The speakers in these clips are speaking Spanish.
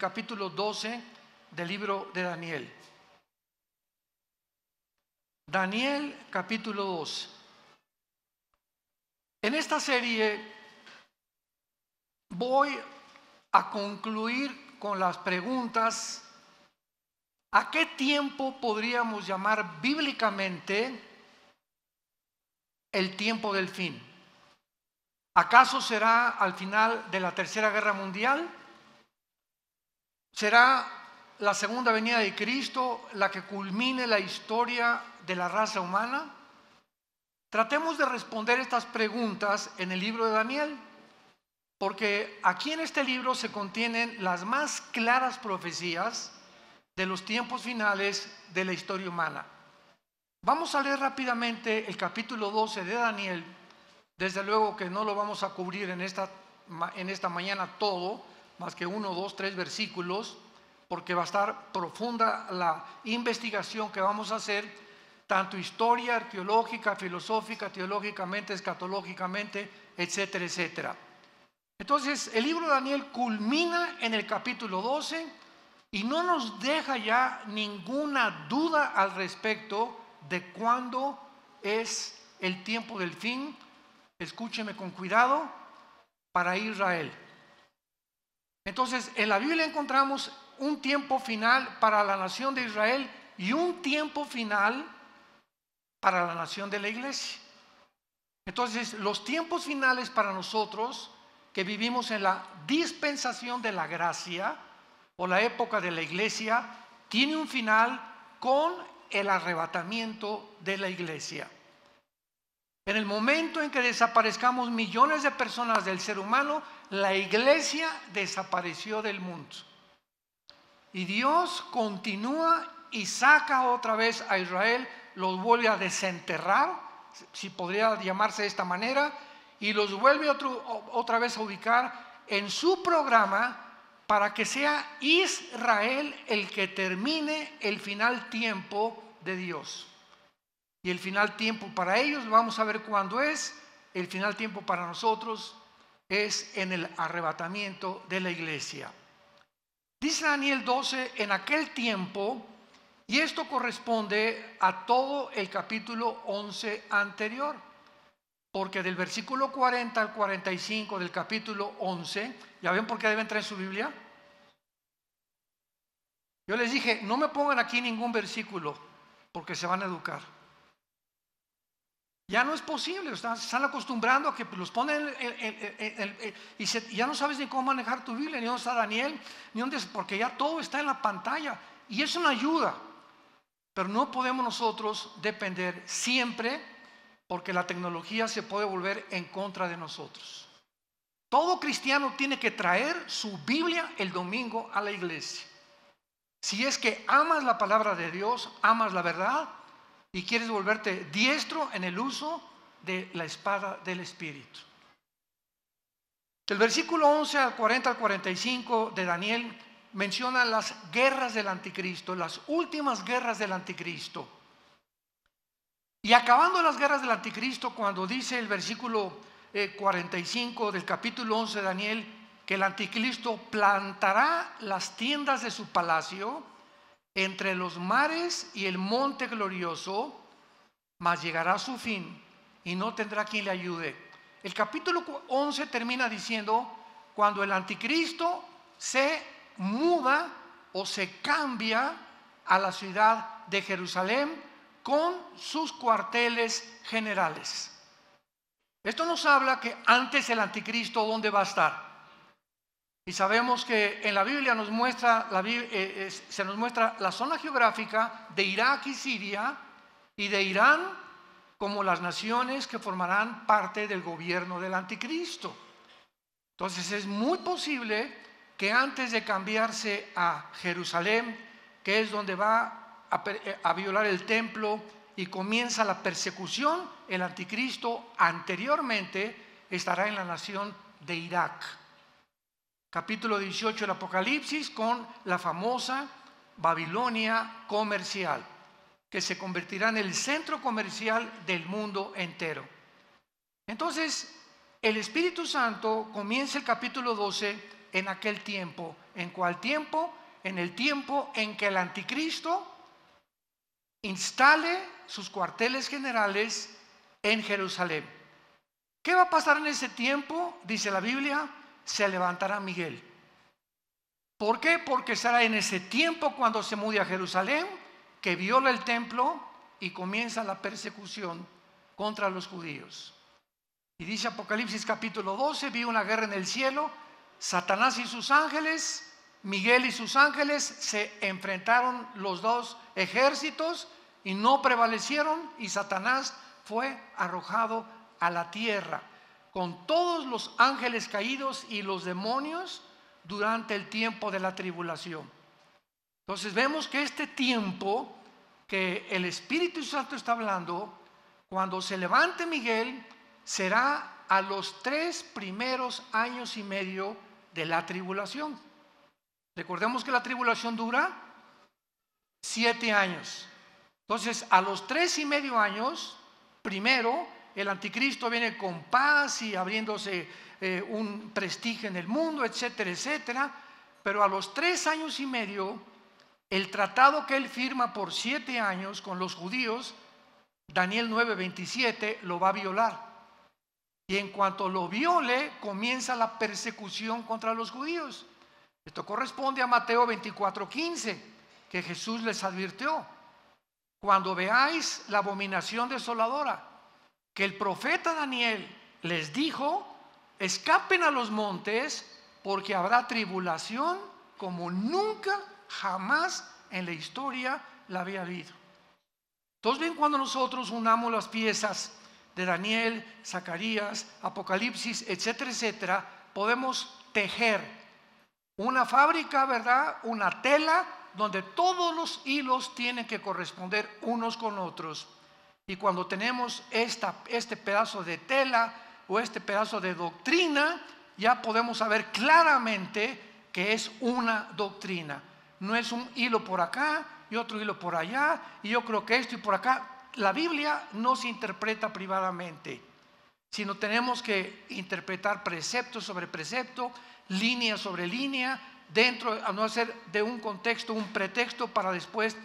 capítulo 12 del libro de Daniel. Daniel capítulo 2. En esta serie voy a concluir con las preguntas, ¿a qué tiempo podríamos llamar bíblicamente el tiempo del fin? ¿Acaso será al final de la Tercera Guerra Mundial? Será la segunda venida de Cristo la que culmine la historia de la raza humana? Tratemos de responder estas preguntas en el libro de Daniel, porque aquí en este libro se contienen las más claras profecías de los tiempos finales de la historia humana. Vamos a leer rápidamente el capítulo 12 de Daniel, desde luego que no lo vamos a cubrir en esta, en esta mañana todo, más que uno, dos, tres versículos, porque va a estar profunda la investigación que vamos a hacer, tanto historia, arqueológica, filosófica, teológicamente, escatológicamente, etcétera, etcétera. Entonces, el libro de Daniel culmina en el capítulo 12 y no nos deja ya ninguna duda al respecto de cuándo es el tiempo del fin. Escúcheme con cuidado para Israel. Entonces, en la Biblia encontramos un tiempo final para la nación de Israel y un tiempo final para la nación de la iglesia. Entonces, los tiempos finales para nosotros que vivimos en la dispensación de la gracia o la época de la iglesia, tiene un final con el arrebatamiento de la iglesia. En el momento en que desaparezcamos millones de personas del ser humano, la iglesia desapareció del mundo. Y Dios continúa y saca otra vez a Israel, los vuelve a desenterrar, si podría llamarse de esta manera, y los vuelve otra vez a ubicar en su programa para que sea Israel el que termine el final tiempo de Dios. Y el final tiempo para ellos, vamos a ver cuándo es, el final tiempo para nosotros es en el arrebatamiento de la iglesia. Dice Daniel 12, en aquel tiempo, y esto corresponde a todo el capítulo 11 anterior, porque del versículo 40 al 45 del capítulo 11, ¿ya ven por qué debe entrar en su Biblia? Yo les dije, no me pongan aquí ningún versículo, porque se van a educar. Ya no es posible, están, acostumbrando a que los ponen y ya no sabes ni cómo manejar tu Biblia, ni dónde está Daniel, ni dónde, porque ya todo está en la pantalla. Y es una ayuda, pero no podemos nosotros depender siempre porque la tecnología se puede volver en contra de nosotros. Todo cristiano tiene que traer su Biblia el domingo a la iglesia. Si es que amas la palabra de Dios, amas la verdad, y quieres volverte diestro en el uso de la espada del Espíritu. El versículo 11 al 40 al 45 de Daniel menciona las guerras del anticristo, las últimas guerras del anticristo. Y acabando las guerras del anticristo, cuando dice el versículo 45 eh, del capítulo 11 de Daniel, que el anticristo plantará las tiendas de su palacio, entre los mares y el monte glorioso, mas llegará a su fin y no tendrá quien le ayude. El capítulo 11 termina diciendo, cuando el anticristo se muda o se cambia a la ciudad de Jerusalén con sus cuarteles generales. Esto nos habla que antes el anticristo, ¿dónde va a estar? Y sabemos que en la Biblia nos muestra, la, eh, eh, se nos muestra la zona geográfica de Irak y Siria y de Irán como las naciones que formarán parte del gobierno del anticristo. Entonces es muy posible que antes de cambiarse a Jerusalén, que es donde va a eh, violar el templo y comienza la persecución, el anticristo anteriormente estará en la nación de Irak capítulo 18 del Apocalipsis con la famosa Babilonia comercial, que se convertirá en el centro comercial del mundo entero. Entonces, el Espíritu Santo comienza el capítulo 12 en aquel tiempo. ¿En cuál tiempo? En el tiempo en que el anticristo instale sus cuarteles generales en Jerusalén. ¿Qué va a pasar en ese tiempo? Dice la Biblia, se levantará Miguel. ¿Por qué? Porque será en ese tiempo cuando se mude a Jerusalén que viola el templo y comienza la persecución contra los judíos. Y dice Apocalipsis capítulo 12, vi una guerra en el cielo, Satanás y sus ángeles, Miguel y sus ángeles se enfrentaron los dos ejércitos y no prevalecieron y Satanás fue arrojado a la tierra con todos los ángeles caídos y los demonios durante el tiempo de la tribulación. Entonces vemos que este tiempo que el Espíritu Santo está hablando, cuando se levante Miguel, será a los tres primeros años y medio de la tribulación. Recordemos que la tribulación dura siete años. Entonces, a los tres y medio años, primero, el anticristo viene con paz y abriéndose eh, un prestigio en el mundo, etcétera, etcétera. Pero a los tres años y medio, el tratado que él firma por siete años con los judíos, Daniel 9:27, lo va a violar. Y en cuanto lo viole, comienza la persecución contra los judíos. Esto corresponde a Mateo 24:15, que Jesús les advirtió. Cuando veáis la abominación desoladora, el profeta Daniel les dijo, escapen a los montes porque habrá tribulación como nunca jamás en la historia la había habido. Entonces bien cuando nosotros unamos las piezas de Daniel, Zacarías, Apocalipsis, etcétera, etcétera, podemos tejer una fábrica, ¿verdad? Una tela donde todos los hilos tienen que corresponder unos con otros. Y cuando tenemos este pedazo de tela o este pedazo de doctrina, ya podemos saber claramente que es una doctrina. No es un hilo por acá y otro hilo por allá, y yo creo que esto y por acá. La Biblia no se interpreta privadamente, sino tenemos que interpretar precepto sobre precepto, línea sobre línea, dentro, a no hacer de un contexto un pretexto para después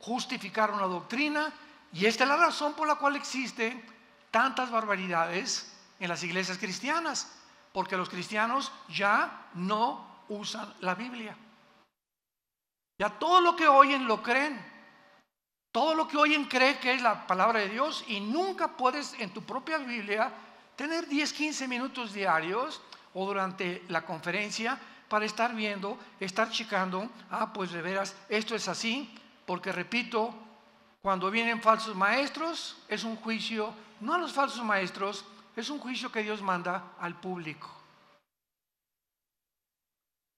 justificar una doctrina y esta es la razón por la cual existen tantas barbaridades en las iglesias cristianas, porque los cristianos ya no usan la Biblia. Ya todo lo que oyen lo creen. Todo lo que oyen cree que es la palabra de Dios y nunca puedes en tu propia Biblia tener 10, 15 minutos diarios o durante la conferencia para estar viendo, estar checando, ah, pues de veras, esto es así, porque repito, cuando vienen falsos maestros, es un juicio, no a los falsos maestros, es un juicio que Dios manda al público.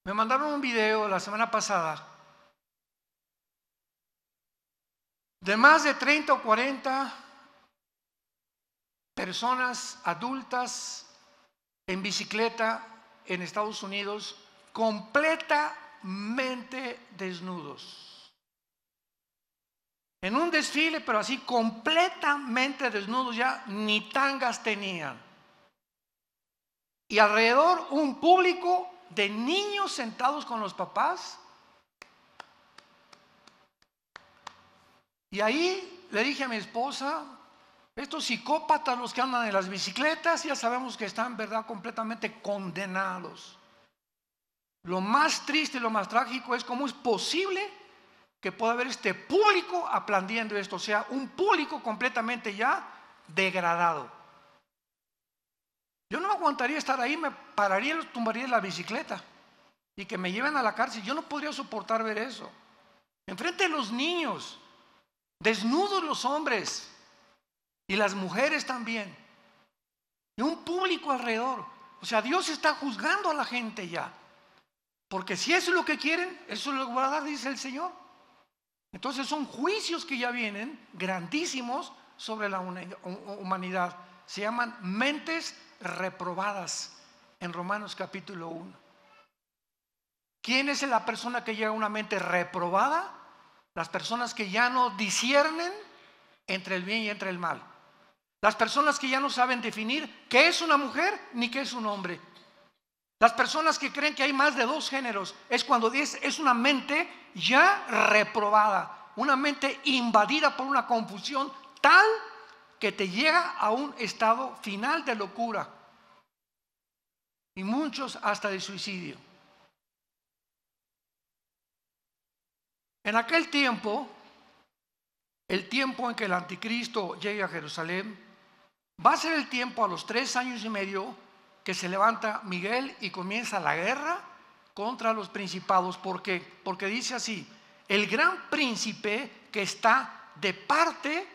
Me mandaron un video la semana pasada de más de 30 o 40 personas adultas en bicicleta en Estados Unidos completamente desnudos en un desfile, pero así completamente desnudos ya, ni tangas tenían. Y alrededor un público de niños sentados con los papás. Y ahí le dije a mi esposa, estos psicópatas los que andan en las bicicletas, ya sabemos que están, ¿verdad?, completamente condenados. Lo más triste lo más trágico es cómo es posible que pueda haber este público aplandiendo esto, o sea, un público completamente ya degradado. Yo no me aguantaría estar ahí, me pararía, tumbaría la bicicleta y que me lleven a la cárcel. Yo no podría soportar ver eso. Enfrente de los niños, desnudos los hombres y las mujeres también. Y un público alrededor. O sea, Dios está juzgando a la gente ya. Porque si eso es lo que quieren, eso lo va a dar, dice el Señor. Entonces son juicios que ya vienen grandísimos sobre la humanidad. Se llaman mentes reprobadas en Romanos capítulo 1. ¿Quién es la persona que llega a una mente reprobada? Las personas que ya no disciernen entre el bien y entre el mal. Las personas que ya no saben definir qué es una mujer ni qué es un hombre, las personas que creen que hay más de dos géneros es cuando dice, es una mente ya reprobada, una mente invadida por una confusión tal que te llega a un estado final de locura y muchos hasta de suicidio. En aquel tiempo, el tiempo en que el anticristo llegue a Jerusalén, va a ser el tiempo a los tres años y medio que se levanta Miguel y comienza la guerra contra los principados. ¿Por qué? Porque dice así, el gran príncipe que está de parte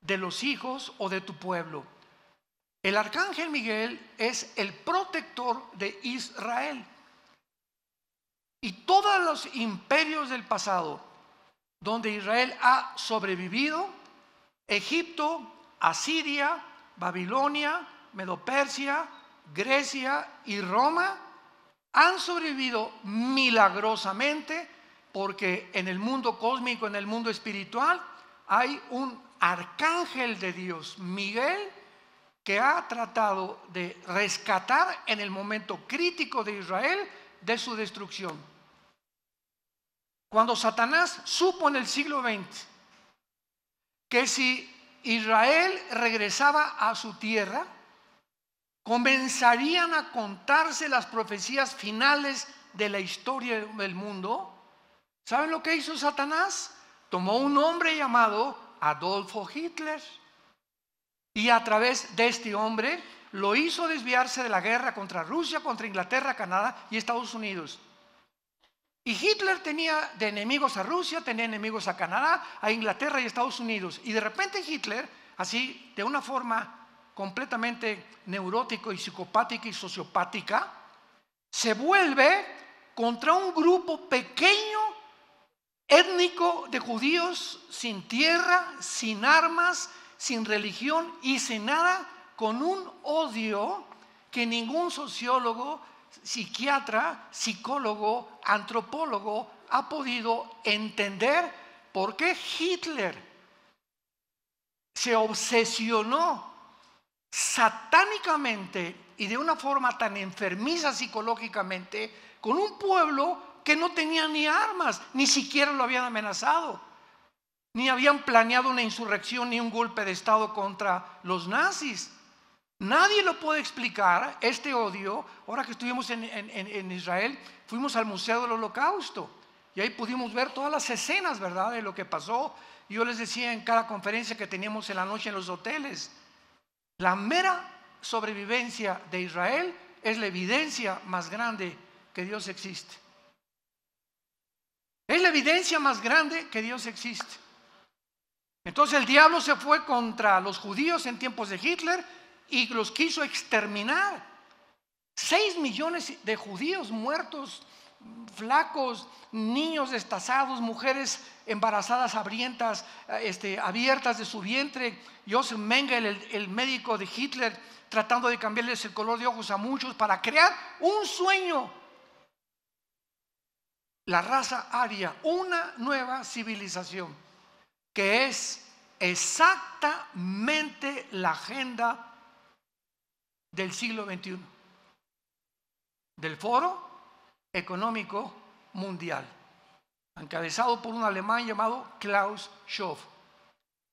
de los hijos o de tu pueblo. El arcángel Miguel es el protector de Israel. Y todos los imperios del pasado donde Israel ha sobrevivido, Egipto, Asiria, Babilonia, Medopersia, Grecia y Roma han sobrevivido milagrosamente porque en el mundo cósmico, en el mundo espiritual, hay un arcángel de Dios, Miguel, que ha tratado de rescatar en el momento crítico de Israel de su destrucción. Cuando Satanás supo en el siglo XX que si Israel regresaba a su tierra, comenzarían a contarse las profecías finales de la historia del mundo, ¿saben lo que hizo Satanás? Tomó un hombre llamado Adolfo Hitler y a través de este hombre lo hizo desviarse de la guerra contra Rusia, contra Inglaterra, Canadá y Estados Unidos. Y Hitler tenía de enemigos a Rusia, tenía enemigos a Canadá, a Inglaterra y Estados Unidos. Y de repente Hitler, así de una forma completamente neurótico y psicopática y sociopática, se vuelve contra un grupo pequeño, étnico de judíos sin tierra, sin armas, sin religión y sin nada, con un odio que ningún sociólogo, psiquiatra, psicólogo, antropólogo ha podido entender por qué Hitler se obsesionó satánicamente y de una forma tan enfermiza psicológicamente con un pueblo que no tenía ni armas, ni siquiera lo habían amenazado, ni habían planeado una insurrección ni un golpe de Estado contra los nazis. Nadie lo puede explicar, este odio. Ahora que estuvimos en, Israel, fuimos al Museo del Holocausto y ahí pudimos ver todas las escenas, ¿verdad?, de lo que pasó. Yo les decía en cada conferencia que teníamos en la noche en los hoteles, la mera sobrevivencia de Israel es la evidencia más grande que Dios existe. Es la evidencia más grande que Dios existe. Entonces el diablo se fue contra los judíos en tiempos de Hitler y los quiso exterminar. Seis millones de judíos muertos flacos, niños destazados, mujeres embarazadas abrientas, eh, este, abiertas de su vientre. Josef Mengel, el, el, médico de Hitler, tratando de cambiarles el color de ojos a muchos para crear un sueño. La raza aria, una nueva civilización, que es exactamente la agenda del siglo XXI. Del foro económico mundial, encabezado por un alemán llamado Klaus Schwab.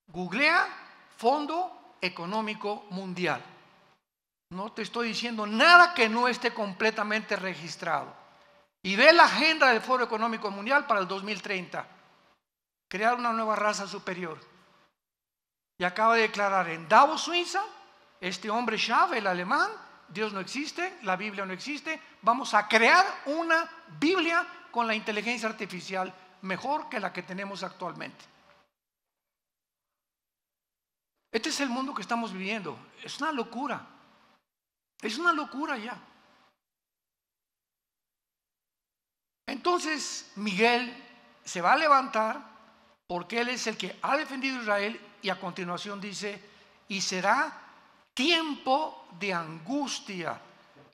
Googlea Fondo Económico Mundial. No te estoy diciendo nada que no esté completamente registrado. Y ve la agenda del Foro Económico Mundial para el 2030. Crear una nueva raza superior. Y acaba de declarar en Davos, Suiza, este hombre Schaaf, el alemán, Dios no existe, la Biblia no existe, vamos a crear una Biblia con la inteligencia artificial mejor que la que tenemos actualmente. Este es el mundo que estamos viviendo. Es una locura. Es una locura ya. Entonces Miguel se va a levantar porque él es el que ha defendido a Israel y a continuación dice, y será tiempo de angustia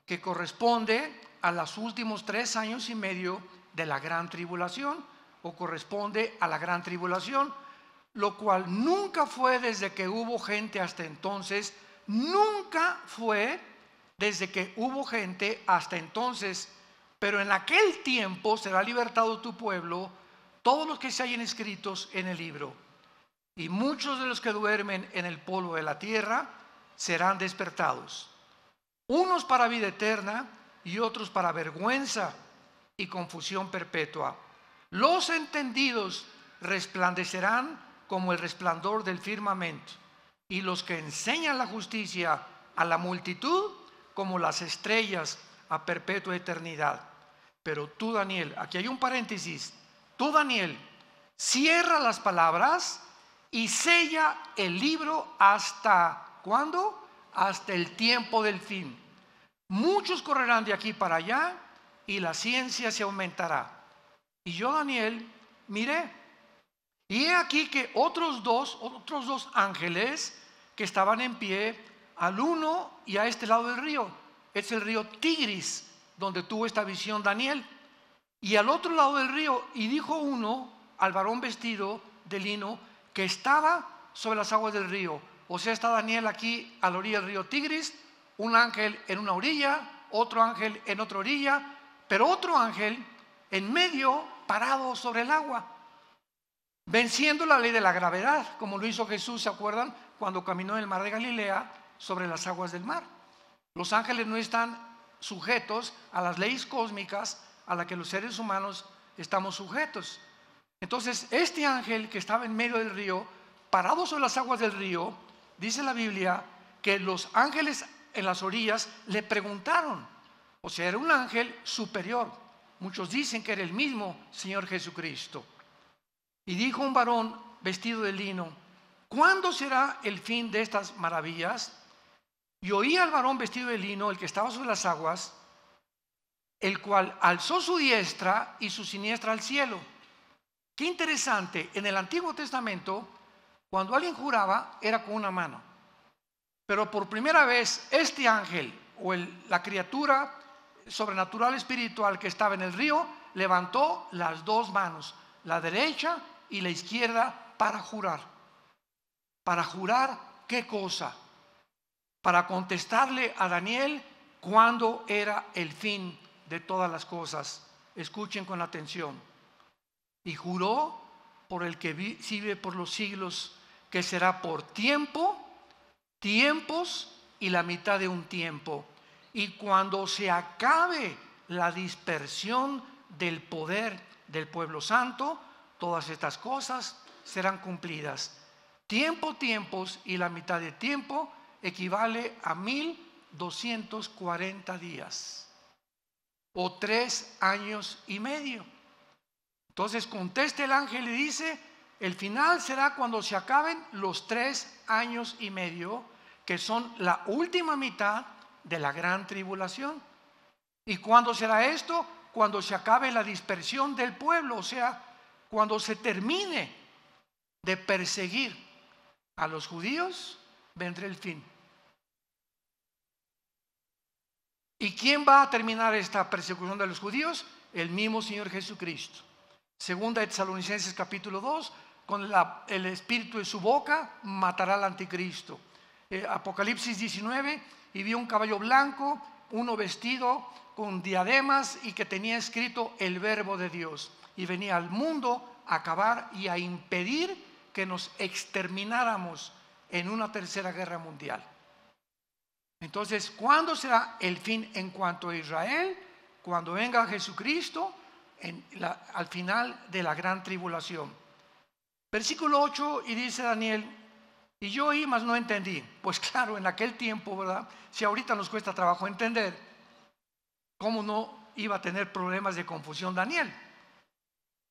que corresponde a los últimos tres años y medio de la gran tribulación o corresponde a la gran tribulación, lo cual nunca fue desde que hubo gente hasta entonces, nunca fue desde que hubo gente hasta entonces, pero en aquel tiempo será libertado tu pueblo, todos los que se hayan escritos en el libro, y muchos de los que duermen en el polvo de la tierra, serán despertados, unos para vida eterna y otros para vergüenza y confusión perpetua. Los entendidos resplandecerán como el resplandor del firmamento, y los que enseñan la justicia a la multitud como las estrellas a perpetua eternidad. Pero tú, Daniel, aquí hay un paréntesis, tú, Daniel, cierra las palabras y sella el libro hasta cuándo? Hasta el tiempo del fin. Muchos correrán de aquí para allá y la ciencia se aumentará. Y yo, Daniel, miré. Y he aquí que otros dos, otros dos ángeles que estaban en pie al uno y a este lado del río. Es el río Tigris donde tuvo esta visión Daniel. Y al otro lado del río, y dijo uno al varón vestido de lino que estaba sobre las aguas del río, o sea, está Daniel aquí a la orilla del río Tigris, un ángel en una orilla, otro ángel en otra orilla, pero otro ángel en medio, parado sobre el agua, venciendo la ley de la gravedad, como lo hizo Jesús, ¿se acuerdan? Cuando caminó en el mar de Galilea sobre las aguas del mar. Los ángeles no están sujetos a las leyes cósmicas a las que los seres humanos estamos sujetos. Entonces, este ángel que estaba en medio del río, parado sobre las aguas del río, dice la Biblia que los ángeles en las orillas le preguntaron, o sea, era un ángel superior. Muchos dicen que era el mismo Señor Jesucristo. Y dijo un varón vestido de lino, ¿cuándo será el fin de estas maravillas? Y oí al varón vestido de lino, el que estaba sobre las aguas, el cual alzó su diestra y su siniestra al cielo. Qué interesante, en el Antiguo Testamento cuando alguien juraba era con una mano. Pero por primera vez este ángel o la criatura sobrenatural espiritual que estaba en el río levantó las dos manos, la derecha y la izquierda, para jurar. ¿Para jurar qué cosa? Para contestarle a Daniel cuándo era el fin de todas las cosas. Escuchen con atención. Y juró por el que vive por los siglos que será por tiempo, tiempos y la mitad de un tiempo. Y cuando se acabe la dispersión del poder del pueblo santo, todas estas cosas serán cumplidas. Tiempo, tiempos y la mitad de tiempo equivale a 1240 días o tres años y medio. Entonces contesta el ángel y dice, el final será cuando se acaben los tres años y medio, que son la última mitad de la gran tribulación. ¿Y cuándo será esto? Cuando se acabe la dispersión del pueblo, o sea, cuando se termine de perseguir a los judíos, vendrá el fin. ¿Y quién va a terminar esta persecución de los judíos? El mismo Señor Jesucristo. Segunda de Tesalonicenses capítulo 2, con el espíritu en su boca matará al anticristo. Eh, Apocalipsis 19, y vio un caballo blanco, uno vestido con diademas y que tenía escrito el verbo de Dios. Y venía al mundo a acabar y a impedir que nos extermináramos en una tercera guerra mundial. Entonces, ¿cuándo será el fin en cuanto a Israel? Cuando venga Jesucristo al final de la gran tribulación. Versículo 8, y dice Daniel, y yo oí, mas no entendí. Pues claro, en aquel tiempo, ¿verdad? Si ahorita nos cuesta trabajo entender, ¿cómo no iba a tener problemas de confusión Daniel?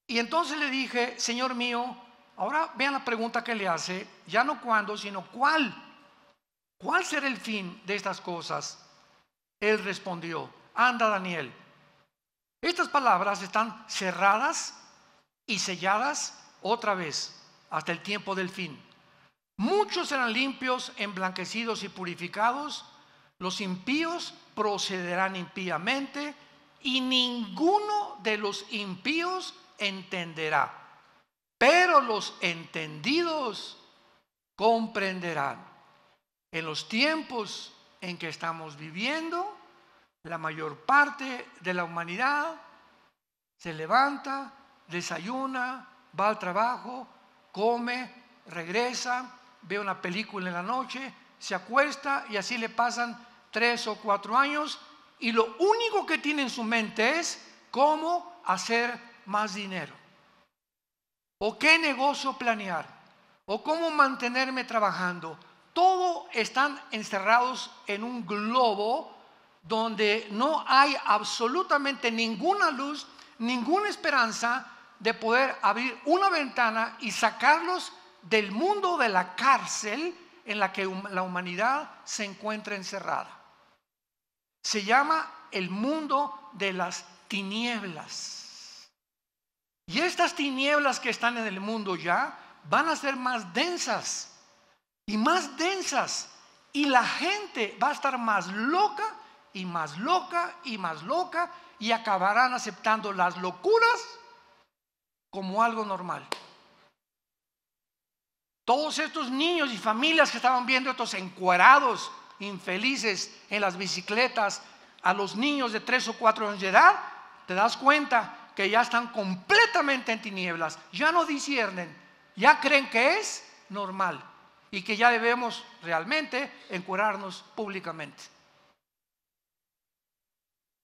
Y entonces le dije, Señor mío, ahora vean la pregunta que le hace, ya no cuándo, sino cuál. ¿Cuál será el fin de estas cosas? Él respondió, anda Daniel. Estas palabras están cerradas y selladas otra vez hasta el tiempo del fin. Muchos serán limpios, emblanquecidos y purificados. Los impíos procederán impíamente y ninguno de los impíos entenderá. Pero los entendidos comprenderán. En los tiempos en que estamos viviendo, la mayor parte de la humanidad se levanta, desayuna, va al trabajo, come, regresa, ve una película en la noche, se acuesta y así le pasan tres o cuatro años y lo único que tiene en su mente es cómo hacer más dinero, o qué negocio planear, o cómo mantenerme trabajando. Todo están encerrados en un globo donde no hay absolutamente ninguna luz, ninguna esperanza, de poder abrir una ventana y sacarlos del mundo de la cárcel en la que la humanidad se encuentra encerrada. Se llama el mundo de las tinieblas. Y estas tinieblas que están en el mundo ya van a ser más densas y más densas. Y la gente va a estar más loca y más loca y más loca y acabarán aceptando las locuras como algo normal. Todos estos niños y familias que estaban viendo estos encuadrados infelices en las bicicletas, a los niños de tres o cuatro años de edad, te das cuenta que ya están completamente en tinieblas, ya no disciernen, ya creen que es normal y que ya debemos realmente encuerarnos públicamente.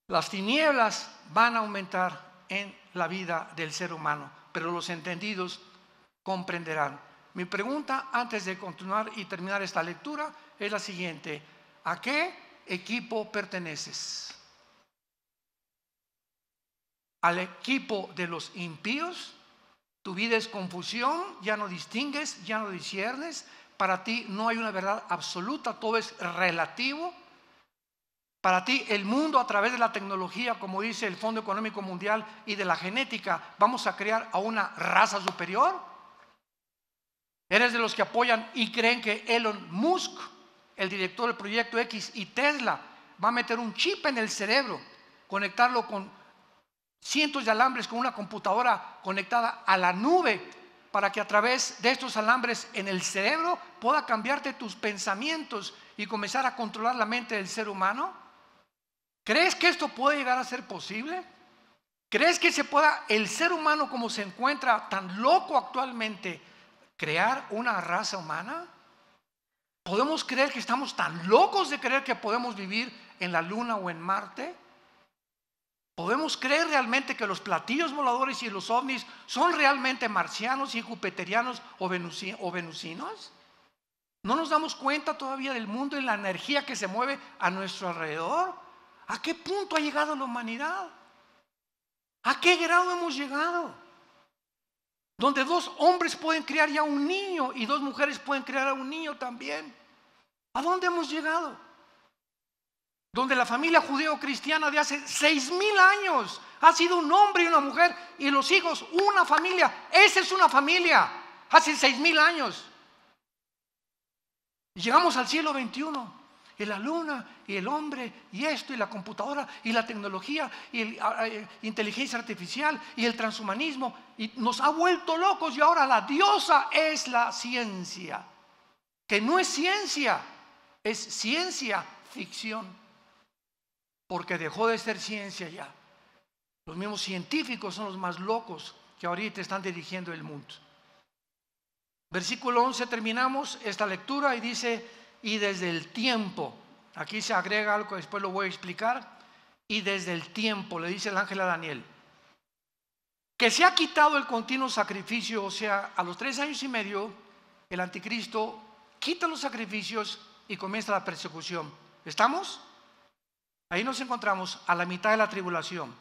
Las tinieblas van a aumentar en la vida del ser humano pero los entendidos comprenderán. Mi pregunta antes de continuar y terminar esta lectura es la siguiente. ¿A qué equipo perteneces? ¿Al equipo de los impíos? Tu vida es confusión, ya no distingues, ya no disiernes. Para ti no hay una verdad absoluta, todo es relativo. Para ti, el mundo a través de la tecnología, como dice el Fondo Económico Mundial, y de la genética, vamos a crear a una raza superior. Eres de los que apoyan y creen que Elon Musk, el director del proyecto X y Tesla, va a meter un chip en el cerebro, conectarlo con cientos de alambres con una computadora conectada a la nube para que a través de estos alambres en el cerebro pueda cambiarte tus pensamientos y comenzar a controlar la mente del ser humano? ¿Crees que esto puede llegar a ser posible? ¿Crees que se pueda el ser humano como se encuentra tan loco actualmente crear una raza humana? ¿Podemos creer que estamos tan locos de creer que podemos vivir en la Luna o en Marte? ¿Podemos creer realmente que los platillos voladores y los ovnis son realmente marcianos y jupiterianos o, venusinos? ¿No nos damos cuenta todavía del mundo y la energía que se mueve a nuestro alrededor? ¿A qué punto ha llegado la humanidad? ¿A qué grado hemos llegado? Donde dos hombres pueden criar ya un niño y dos mujeres pueden criar a un niño también. ¿A dónde hemos llegado? Donde la familia judeo-cristiana de hace seis mil años ha sido un hombre y una mujer y los hijos una familia. Esa es una familia. Hace seis mil años. llegamos al siglo 21 y la luna, y el hombre, y esto, y la computadora, y la tecnología, y la eh, inteligencia artificial, y el transhumanismo, y nos ha vuelto locos y ahora la diosa es la ciencia, que no es ciencia, es ciencia ficción, porque dejó de ser ciencia ya. Los mismos científicos son los más locos que ahorita están dirigiendo el mundo. Versículo 11 terminamos esta lectura y dice, y desde el tiempo. Aquí se agrega algo, después lo voy a explicar. Y desde el tiempo, le dice el ángel a Daniel, que se ha quitado el continuo sacrificio, o sea, a los tres años y medio, el anticristo quita los sacrificios y comienza la persecución. ¿Estamos? Ahí nos encontramos a la mitad de la tribulación.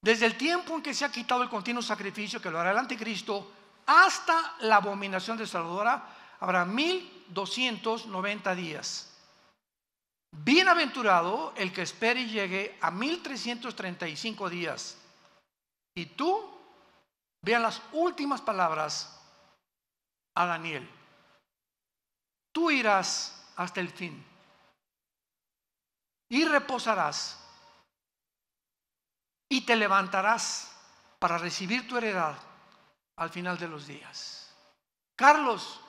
Desde el tiempo en que se ha quitado el continuo sacrificio que lo hará el anticristo, hasta la abominación De salvadora habrá mil 290 días. Bienaventurado el que espere y llegue a 1335 días. Y tú, vean las últimas palabras a Daniel. Tú irás hasta el fin y reposarás y te levantarás para recibir tu heredad al final de los días. Carlos,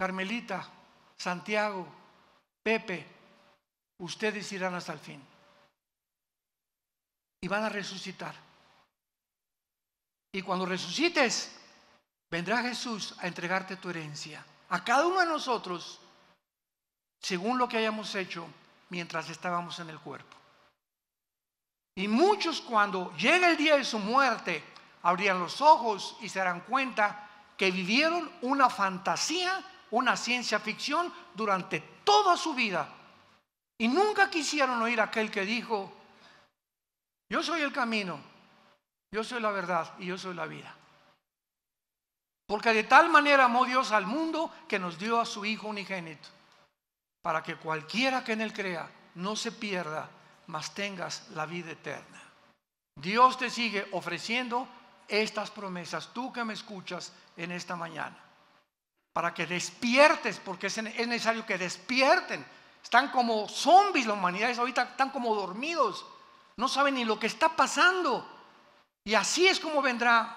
Carmelita, Santiago, Pepe, ustedes irán hasta el fin. Y van a resucitar. Y cuando resucites, vendrá Jesús a entregarte tu herencia. A cada uno de nosotros, según lo que hayamos hecho mientras estábamos en el cuerpo. Y muchos cuando llega el día de su muerte, abrían los ojos y se darán cuenta que vivieron una fantasía una ciencia ficción durante toda su vida. Y nunca quisieron oír aquel que dijo, yo soy el camino, yo soy la verdad y yo soy la vida. Porque de tal manera amó Dios al mundo que nos dio a su Hijo unigénito, para que cualquiera que en Él crea no se pierda, mas tengas la vida eterna. Dios te sigue ofreciendo estas promesas, tú que me escuchas en esta mañana para que despiertes, porque es necesario que despierten. Están como zombies la humanidad, ahorita están como dormidos, no saben ni lo que está pasando. Y así es como vendrá,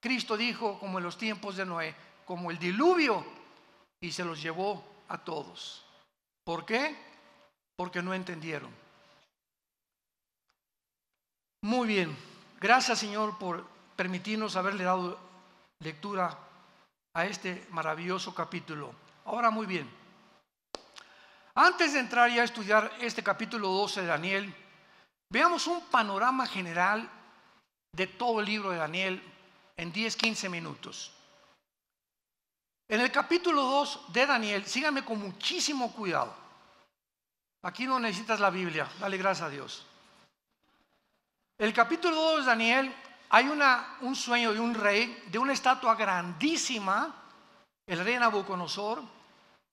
Cristo dijo, como en los tiempos de Noé, como el diluvio, y se los llevó a todos. ¿Por qué? Porque no entendieron. Muy bien, gracias Señor por permitirnos haberle dado lectura a este maravilloso capítulo. Ahora muy bien, antes de entrar ya a estudiar este capítulo 12 de Daniel, veamos un panorama general de todo el libro de Daniel en 10-15 minutos. En el capítulo 2 de Daniel, síganme con muchísimo cuidado. Aquí no necesitas la Biblia, dale gracias a Dios. El capítulo 2 de Daniel hay un sueño de un rey, de una estatua grandísima, el rey Nabucodonosor,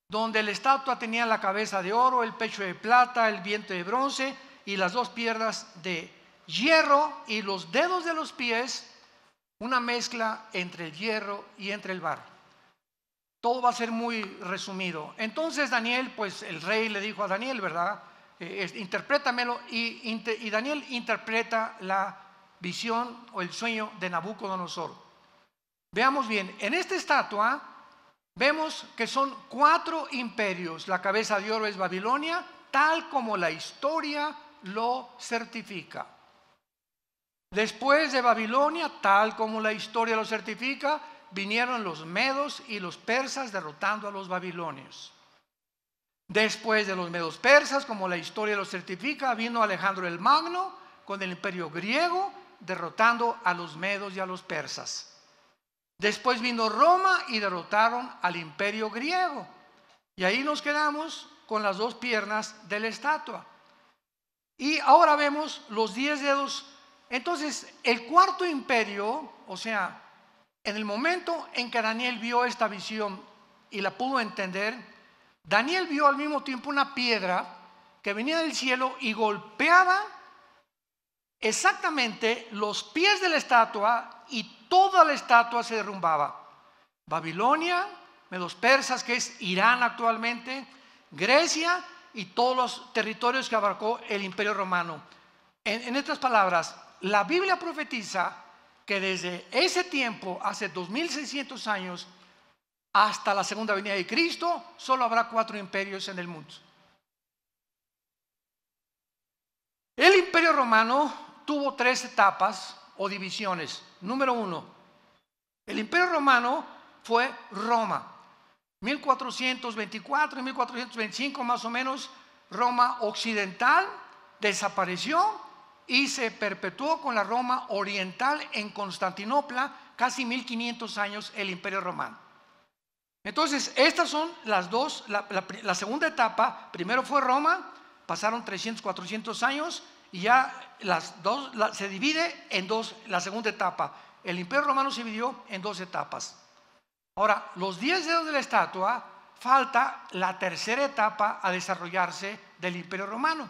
donde la estatua tenía la cabeza de oro, el pecho de plata, el vientre de bronce y las dos piernas de hierro y los dedos de los pies, una mezcla entre el hierro y entre el barro. Todo va a ser muy resumido. Entonces Daniel, pues el rey le dijo a Daniel, ¿verdad? Eh, interprétamelo y, y Daniel interpreta la visión o el sueño de Nabucodonosor. Veamos bien, en esta estatua vemos que son cuatro imperios. La cabeza de oro es Babilonia, tal como la historia lo certifica. Después de Babilonia, tal como la historia lo certifica, vinieron los medos y los persas derrotando a los babilonios. Después de los medos persas, como la historia lo certifica, vino Alejandro el Magno con el imperio griego derrotando a los medos y a los persas. Después vino Roma y derrotaron al imperio griego. Y ahí nos quedamos con las dos piernas de la estatua. Y ahora vemos los diez dedos. Entonces, el cuarto imperio, o sea, en el momento en que Daniel vio esta visión y la pudo entender, Daniel vio al mismo tiempo una piedra que venía del cielo y golpeaba exactamente los pies de la estatua y toda la estatua se derrumbaba. Babilonia, los persas, que es Irán actualmente, Grecia y todos los territorios que abarcó el imperio romano. En, en estas palabras, la Biblia profetiza que desde ese tiempo, hace 2600 años, hasta la segunda venida de Cristo, solo habrá cuatro imperios en el mundo. El imperio romano tuvo tres etapas o divisiones. Número uno, el imperio romano fue Roma. 1424 y 1425 más o menos, Roma occidental desapareció y se perpetuó con la Roma oriental en Constantinopla casi 1500 años el imperio romano. Entonces, estas son las dos, la, segunda etapa, primero fue Roma, pasaron 300, 400 años, y ya las dos, se divide en dos, la segunda etapa. El imperio romano se dividió en dos etapas. Ahora, los diez dedos de la estatua, falta la tercera etapa a desarrollarse del imperio romano.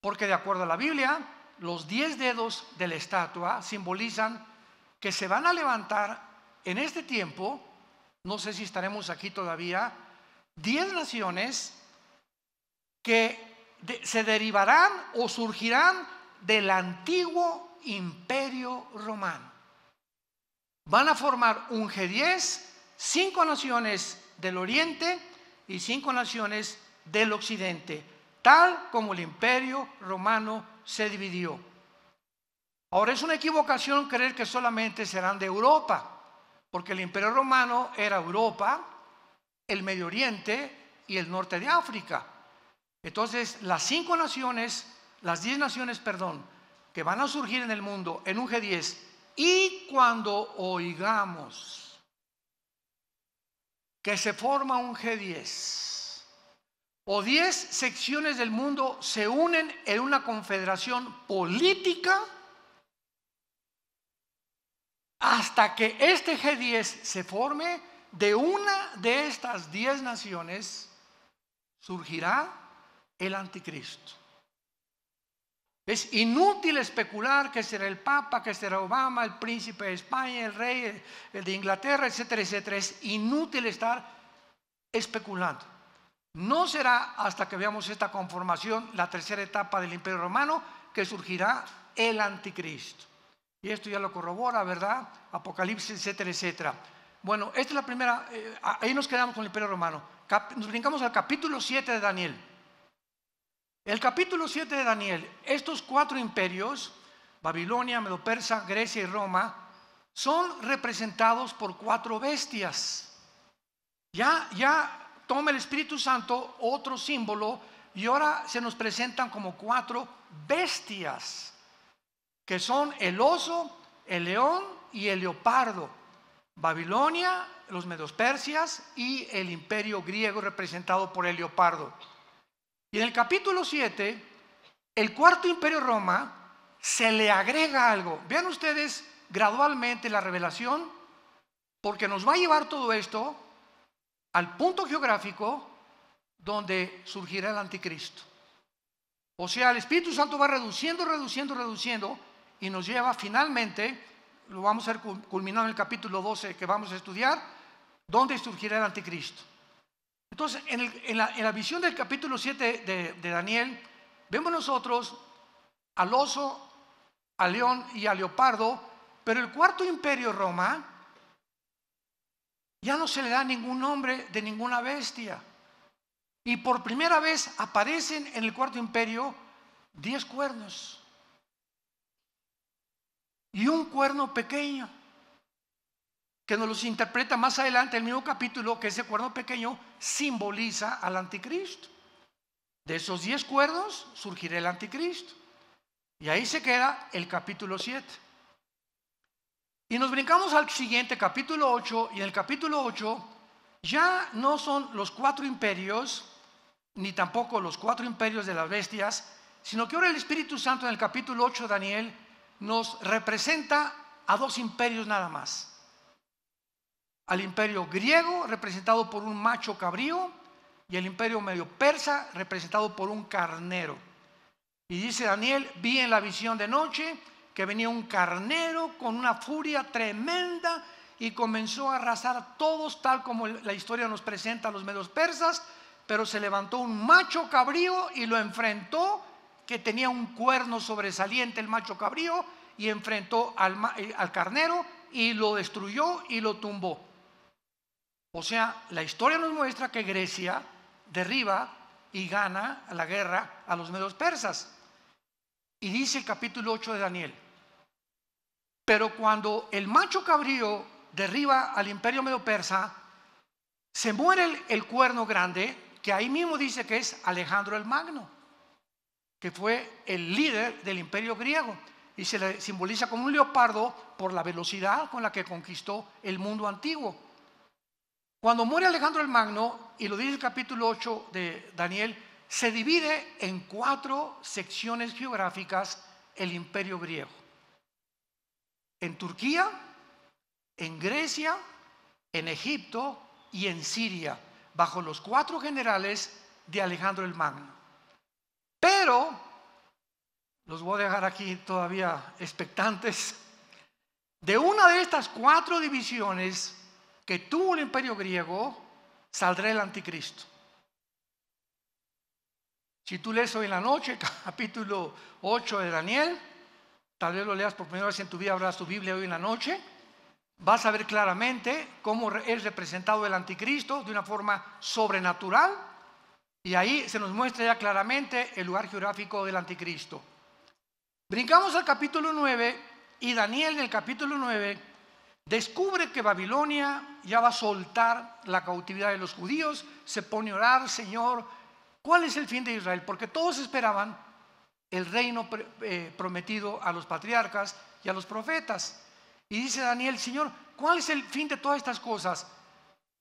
Porque de acuerdo a la Biblia, los diez dedos de la estatua simbolizan que se van a levantar en este tiempo, no sé si estaremos aquí todavía, diez naciones que se derivarán o surgirán del antiguo imperio romano. Van a formar un G10, cinco naciones del oriente y cinco naciones del occidente, tal como el imperio romano se dividió. Ahora es una equivocación creer que solamente serán de Europa, porque el imperio romano era Europa, el Medio Oriente y el norte de África. Entonces, las cinco naciones, las diez naciones, perdón, que van a surgir en el mundo en un G10, y cuando oigamos que se forma un G10, o diez secciones del mundo se unen en una confederación política, hasta que este G10 se forme, de una de estas diez naciones surgirá el anticristo. Es inútil especular que será el Papa, que será Obama, el príncipe de España, el rey el de Inglaterra, etcétera, etcétera. Es inútil estar especulando. No será hasta que veamos esta conformación, la tercera etapa del Imperio Romano, que surgirá el anticristo. Y esto ya lo corrobora, ¿verdad? Apocalipsis, etcétera, etcétera. Bueno, esta es la primera, eh, ahí nos quedamos con el Imperio Romano. nos brincamos al capítulo 7 de Daniel. El capítulo 7 de Daniel, estos cuatro imperios, Babilonia, Medo-Persa, Grecia y Roma, son representados por cuatro bestias. Ya, ya toma el Espíritu Santo otro símbolo y ahora se nos presentan como cuatro bestias, que son el oso, el león y el leopardo. Babilonia, los Medos Persias y el imperio griego representado por el leopardo. Y en el capítulo 7, el cuarto imperio Roma se le agrega algo. Vean ustedes gradualmente la revelación, porque nos va a llevar todo esto al punto geográfico donde surgirá el anticristo. O sea, el Espíritu Santo va reduciendo, reduciendo, reduciendo y nos lleva finalmente, lo vamos a ver culminado en el capítulo 12 que vamos a estudiar, donde surgirá el anticristo. Entonces, en, la, visión del capítulo 7 de, de Daniel, vemos nosotros al oso, al león y al leopardo, pero el cuarto imperio Roma ya no se le da ningún nombre de ninguna bestia. Y por primera vez aparecen en el cuarto imperio diez cuernos. Y un cuerno pequeño que nos los interpreta más adelante el mismo capítulo, que ese cuerno pequeño simboliza al anticristo. De esos diez cuernos surgirá el anticristo. Y ahí se queda el capítulo 7. Y nos brincamos al siguiente, capítulo 8, y en el capítulo 8 ya no son los cuatro imperios, ni tampoco los cuatro imperios de las bestias, sino que ahora el Espíritu Santo en el capítulo 8 de Daniel nos representa a dos imperios nada más al imperio griego, representado por un macho cabrío, y el imperio medio persa, representado por un carnero. Y dice Daniel, vi en la visión de noche que venía un carnero con una furia tremenda y comenzó a arrasar a todos, tal como la historia nos presenta a los medios persas, pero se levantó un macho cabrío y lo enfrentó, que tenía un cuerno sobresaliente el macho cabrío, y enfrentó al, eh, al carnero y lo destruyó y lo tumbó. O sea, la historia nos muestra que Grecia derriba y gana la guerra a los medios persas. Y dice el capítulo 8 de Daniel. Pero cuando el macho cabrío derriba al imperio medio persa, se muere el, el cuerno grande, que ahí mismo dice que es Alejandro el Magno, que fue el líder del imperio griego y se le simboliza como un leopardo por la velocidad con la que conquistó el mundo antiguo. Cuando muere Alejandro el Magno, y lo dice el capítulo 8 de Daniel, se divide en cuatro secciones geográficas el imperio griego. En Turquía, en Grecia, en Egipto y en Siria, bajo los cuatro generales de Alejandro el Magno. Pero, los voy a dejar aquí todavía expectantes, de una de estas cuatro divisiones, que tuvo el imperio griego, saldrá el anticristo. Si tú lees hoy en la noche, capítulo 8 de Daniel, tal vez lo leas por primera vez en tu vida, habrás tu Biblia hoy en la noche, vas a ver claramente cómo es representado el anticristo de una forma sobrenatural. Y ahí se nos muestra ya claramente el lugar geográfico del anticristo. Brincamos al capítulo 9 y Daniel en el capítulo 9 descubre que Babilonia ya va a soltar la cautividad de los judíos, se pone a orar, Señor, ¿cuál es el fin de Israel? Porque todos esperaban el reino eh, prometido a los patriarcas y a los profetas. Y dice Daniel, Señor, ¿cuál es el fin de todas estas cosas?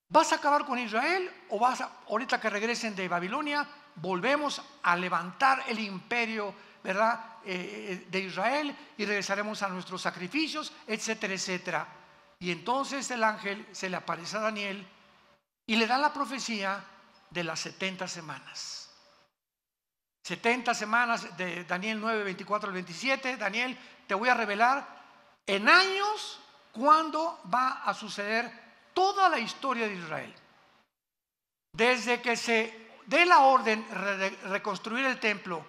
¿Vas a acabar con Israel o vas a, ahorita que regresen de Babilonia, volvemos a levantar el imperio, ¿verdad? Eh, eh, de Israel y regresaremos a nuestros sacrificios, etcétera, etcétera. Y entonces el ángel se le aparece a Daniel y le da la profecía de las 70 semanas. 70 semanas de Daniel 9, 24 al 27. Daniel, te voy a revelar en años cuándo va a suceder toda la historia de Israel. Desde que se dé la orden de reconstruir el templo,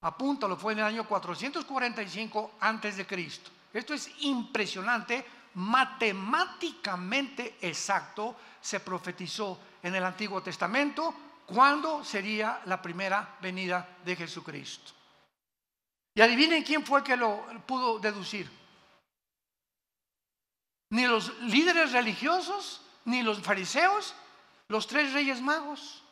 apúntalo, fue en el año 445 antes de Cristo. Esto es impresionante matemáticamente exacto se profetizó en el Antiguo Testamento cuándo sería la primera venida de Jesucristo. Y adivinen quién fue que lo pudo deducir. Ni los líderes religiosos, ni los fariseos, los tres reyes magos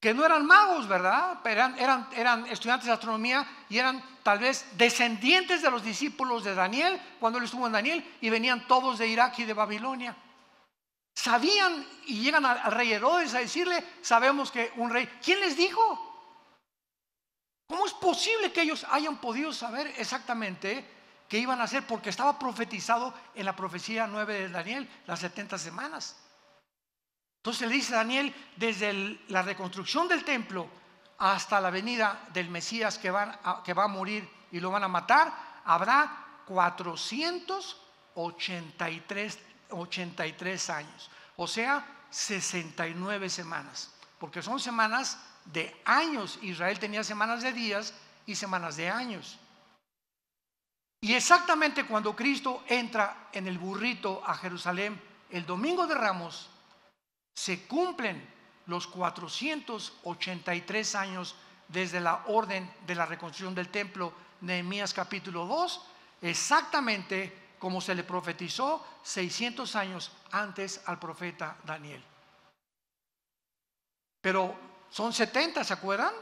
que no eran magos, ¿verdad? Eran, eran, eran, estudiantes de astronomía y eran tal vez descendientes de los discípulos de Daniel, cuando él estuvo en Daniel, y venían todos de Irak y de Babilonia. Sabían y llegan al, rey Herodes a decirle, sabemos que un rey, ¿quién les dijo? ¿Cómo es posible que ellos hayan podido saber exactamente qué iban a hacer? Porque estaba profetizado en la profecía 9 de Daniel, las 70 semanas. Entonces le dice Daniel, desde la reconstrucción del templo hasta la venida del Mesías que, que va a morir y lo van a matar, habrá 483 83 años, o sea, 69 semanas, porque son semanas de años. Israel tenía semanas de días y semanas de años. Y exactamente cuando Cristo entra en el burrito a Jerusalén el domingo de Ramos, se cumplen los 483 años desde la orden de la reconstrucción del templo, Nehemías capítulo 2, exactamente como se le profetizó 600 años antes al profeta Daniel. Pero son 70, ¿se acuerdan?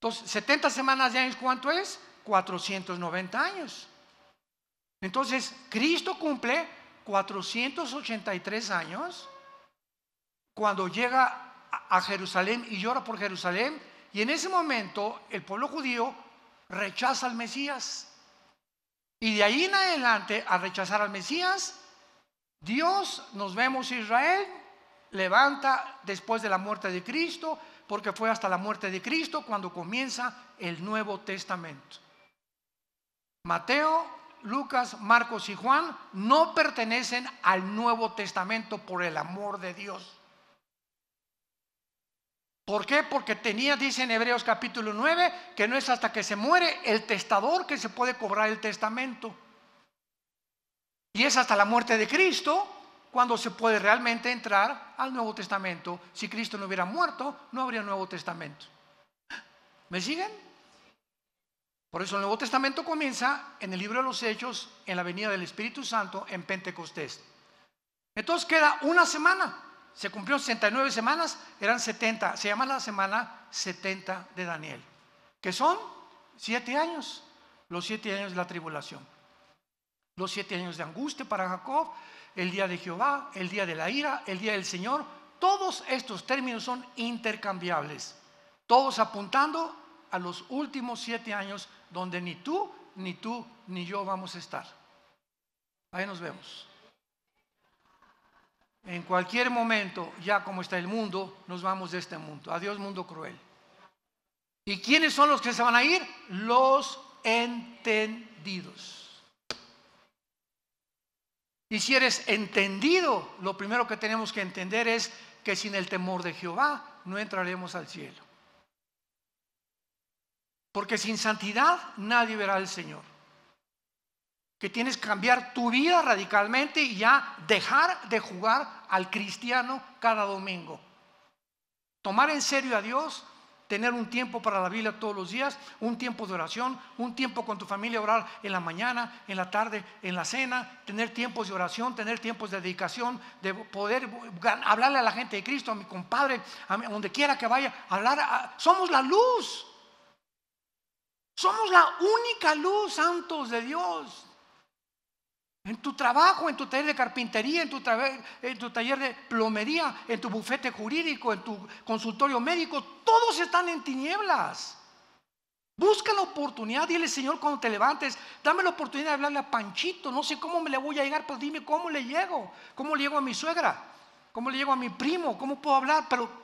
Entonces, 70 semanas de años, ¿cuánto es? 490 años. Entonces, Cristo cumple 483 años cuando llega a Jerusalén y llora por Jerusalén. Y en ese momento el pueblo judío rechaza al Mesías. Y de ahí en adelante, a rechazar al Mesías, Dios, nos vemos Israel, levanta después de la muerte de Cristo, porque fue hasta la muerte de Cristo cuando comienza el Nuevo Testamento. Mateo, Lucas, Marcos y Juan no pertenecen al Nuevo Testamento por el amor de Dios. ¿Por qué? Porque tenía, dice en Hebreos capítulo 9, que no es hasta que se muere el testador que se puede cobrar el testamento. Y es hasta la muerte de Cristo cuando se puede realmente entrar al Nuevo Testamento. Si Cristo no hubiera muerto, no habría Nuevo Testamento. ¿Me siguen? Por eso el Nuevo Testamento comienza en el libro de los Hechos, en la venida del Espíritu Santo, en Pentecostés. Entonces queda una semana se cumplió 69 semanas, eran 70. Se llama la semana 70 de Daniel, que son siete años, los siete años de la tribulación, los siete años de angustia para Jacob, el día de Jehová, el día de la ira, el día del Señor. Todos estos términos son intercambiables, todos apuntando a los últimos siete años donde ni tú, ni tú, ni yo vamos a estar. Ahí nos vemos en cualquier momento, ya como está el mundo, nos vamos de este mundo. Adiós mundo cruel. ¿Y quiénes son los que se van a ir? Los entendidos. Y si eres entendido, lo primero que tenemos que entender es que sin el temor de Jehová no entraremos al cielo. Porque sin santidad nadie verá al Señor que tienes que cambiar tu vida radicalmente y ya dejar de jugar al cristiano cada domingo. Tomar en serio a Dios, tener un tiempo para la Biblia todos los días, un tiempo de oración, un tiempo con tu familia, orar en la mañana, en la tarde, en la cena, tener tiempos de oración, tener tiempos de dedicación, de poder hablarle a la gente de Cristo, a mi compadre, a donde quiera que vaya, hablar. somos la luz. Somos la única luz, santos de Dios. En tu trabajo, en tu taller de carpintería, en tu, taller de plomería, en tu bufete jurídico, en tu consultorio médico, todos están en tinieblas. Busca la oportunidad, dile Señor cuando te levantes, dame la oportunidad de hablarle a Panchito, no sé cómo me le voy a llegar, pero dime cómo le llego, cómo le llego a mi suegra, cómo le llego a mi primo, cómo puedo hablar, pero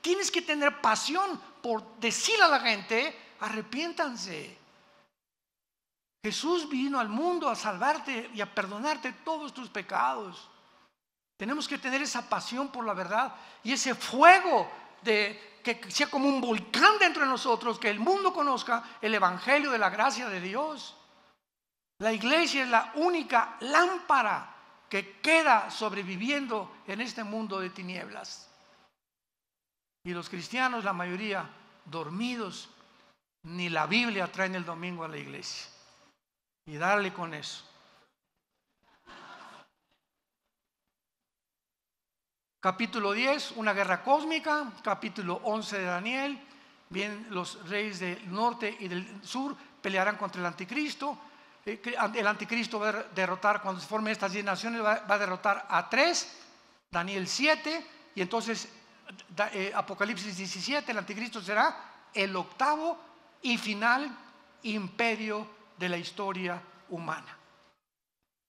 tienes que tener pasión por decirle a la gente, arrepiéntanse. Jesús vino al mundo a salvarte y a perdonarte todos tus pecados. Tenemos que tener esa pasión por la verdad y ese fuego de que sea como un volcán dentro de nosotros, que el mundo conozca el evangelio de la gracia de Dios. La iglesia es la única lámpara que queda sobreviviendo en este mundo de tinieblas. Y los cristianos, la mayoría, dormidos, ni la Biblia traen el domingo a la iglesia y darle con eso. Capítulo 10, una guerra cósmica. Capítulo 11 de Daniel. Bien, los reyes del norte y del sur pelearán contra el anticristo. Eh, el anticristo va a derrotar, cuando se formen estas 10 naciones, va a derrotar a tres. Daniel 7, y entonces eh, Apocalipsis 17, el anticristo será el octavo y final imperio de la historia humana.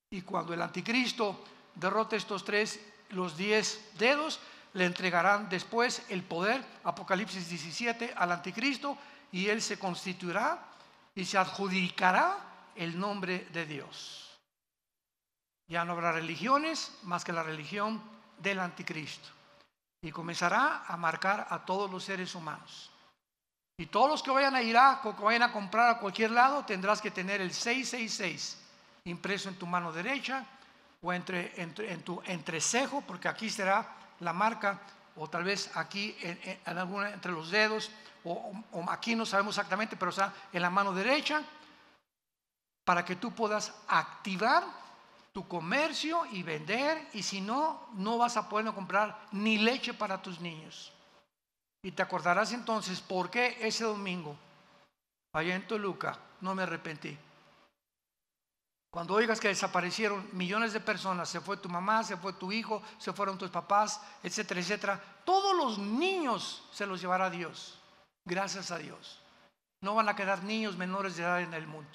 Y cuando el anticristo derrote estos tres, los diez dedos, le entregarán después el poder, Apocalipsis 17, al anticristo, y él se constituirá y se adjudicará el nombre de Dios. Ya no habrá religiones más que la religión del anticristo. Y comenzará a marcar a todos los seres humanos. Y todos los que vayan a Irak o que vayan a comprar a cualquier lado, tendrás que tener el 666 impreso en tu mano derecha o entre, en tu entrecejo, porque aquí será la marca, o tal vez aquí en, entre los dedos, o, o aquí no sabemos exactamente, pero sea en la mano derecha, para que tú puedas activar tu comercio y vender, y si no, no vas a poder comprar ni leche para tus niños. Y te acordarás entonces por qué ese domingo, allá en Toluca, no me arrepentí. Cuando oigas que desaparecieron millones de personas, se fue tu mamá, se fue tu hijo, se fueron tus papás, etcétera, etcétera, todos los niños se los llevará Dios. Gracias a Dios. No van a quedar niños menores de edad en el mundo.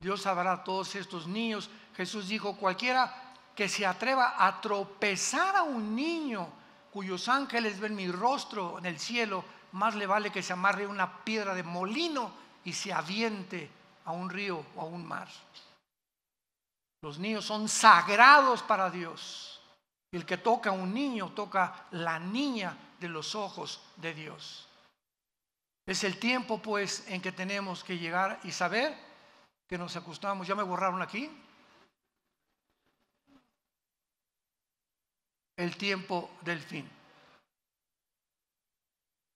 Dios sabrá a todos estos niños. Jesús dijo, cualquiera que se atreva a tropezar a un niño, cuyos ángeles ven mi rostro en el cielo, más le vale que se amarre una piedra de molino y se aviente a un río o a un mar. Los niños son sagrados para Dios. el que toca a un niño toca la niña de los ojos de Dios. Es el tiempo pues en que tenemos que llegar y saber que nos acostamos. ¿Ya me borraron aquí? el tiempo del fin.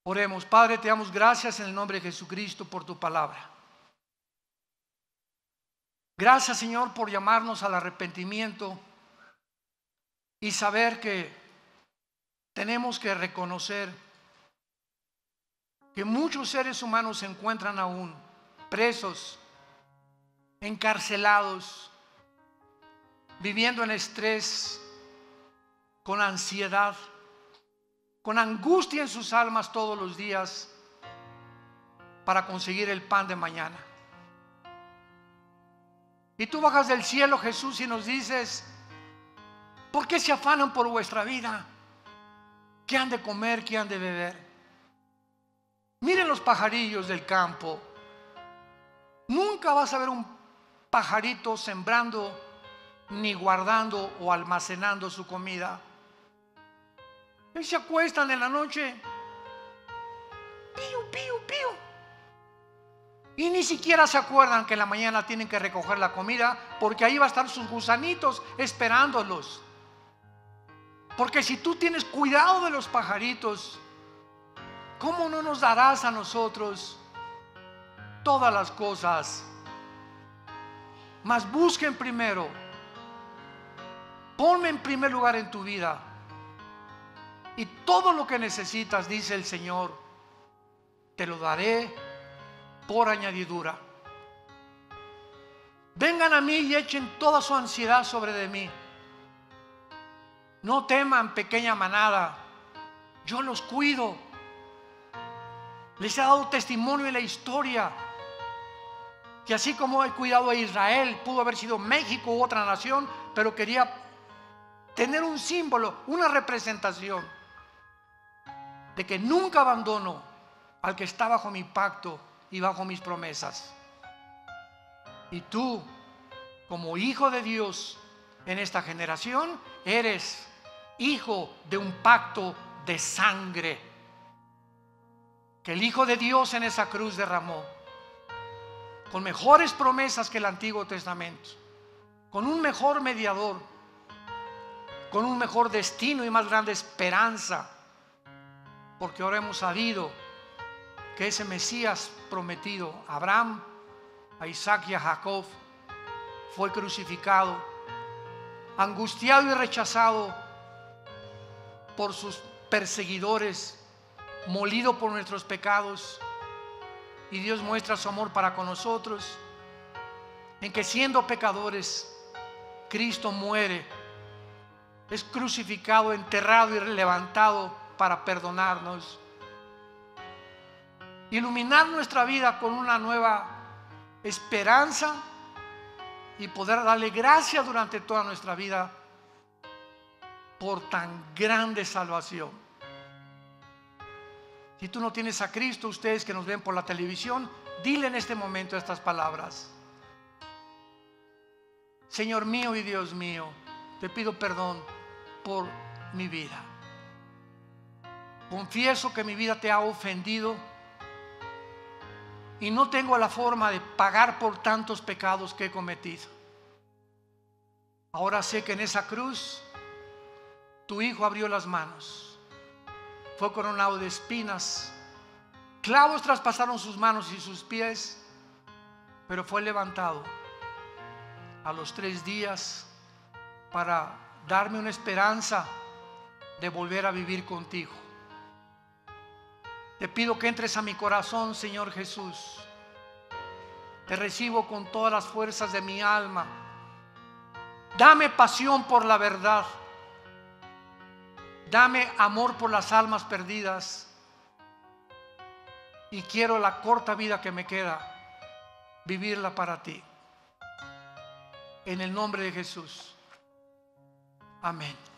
Oremos, Padre, te damos gracias en el nombre de Jesucristo por tu palabra. Gracias, Señor, por llamarnos al arrepentimiento y saber que tenemos que reconocer que muchos seres humanos se encuentran aún presos, encarcelados, viviendo en estrés, con ansiedad, con angustia en sus almas todos los días para conseguir el pan de mañana. Y tú bajas del cielo, Jesús, y nos dices, ¿por qué se afanan por vuestra vida? ¿Qué han de comer? ¿Qué han de beber? Miren los pajarillos del campo. Nunca vas a ver un pajarito sembrando, ni guardando o almacenando su comida y se acuestan en la noche. pío, pío, Y ni siquiera se acuerdan que en la mañana tienen que recoger la comida porque ahí va a estar sus gusanitos esperándolos. Porque si tú tienes cuidado de los pajaritos, ¿cómo no nos darás a nosotros todas las cosas? Mas busquen primero, ponme en primer lugar en tu vida y todo lo que necesitas, dice el Señor, te lo daré por añadidura. Vengan a mí y echen toda su ansiedad sobre de mí. No teman, pequeña manada. Yo los cuido. Les he dado testimonio en la historia que así como he cuidado a Israel pudo haber sido México u otra nación, pero quería tener un símbolo, una representación de que nunca abandono al que está bajo mi pacto y bajo mis promesas. Y tú, como hijo de Dios en esta generación, eres hijo de un pacto de sangre que el Hijo de Dios en esa cruz derramó, con mejores promesas que el Antiguo Testamento, con un mejor mediador, con un mejor destino y más grande esperanza porque ahora hemos sabido que ese Mesías prometido, Abraham, a Isaac y a Jacob, fue crucificado, angustiado y rechazado por sus perseguidores, molido por nuestros pecados, y Dios muestra su amor para con nosotros, en que siendo pecadores, Cristo muere, es crucificado, enterrado y levantado para perdonarnos. Iluminar nuestra vida con una nueva esperanza y poder darle gracia durante toda nuestra vida por tan grande salvación. Si tú no tienes a Cristo, ustedes que nos ven por la televisión, dile en este momento estas palabras. Señor mío y Dios mío, te pido perdón por mi vida confieso que mi vida te ha ofendido y no tengo la forma de pagar por tantos pecados que he cometido. Ahora sé que en esa cruz tu hijo abrió las manos, fue coronado de espinas, clavos traspasaron sus manos y sus pies, pero fue levantado a los tres días para darme una esperanza de volver a vivir contigo. Te pido que entres a mi corazón, Señor Jesús. Te recibo con todas las fuerzas de mi alma. Dame pasión por la verdad. Dame amor por las almas perdidas. Y quiero la corta vida que me queda vivirla para ti. En el nombre de Jesús. Amén.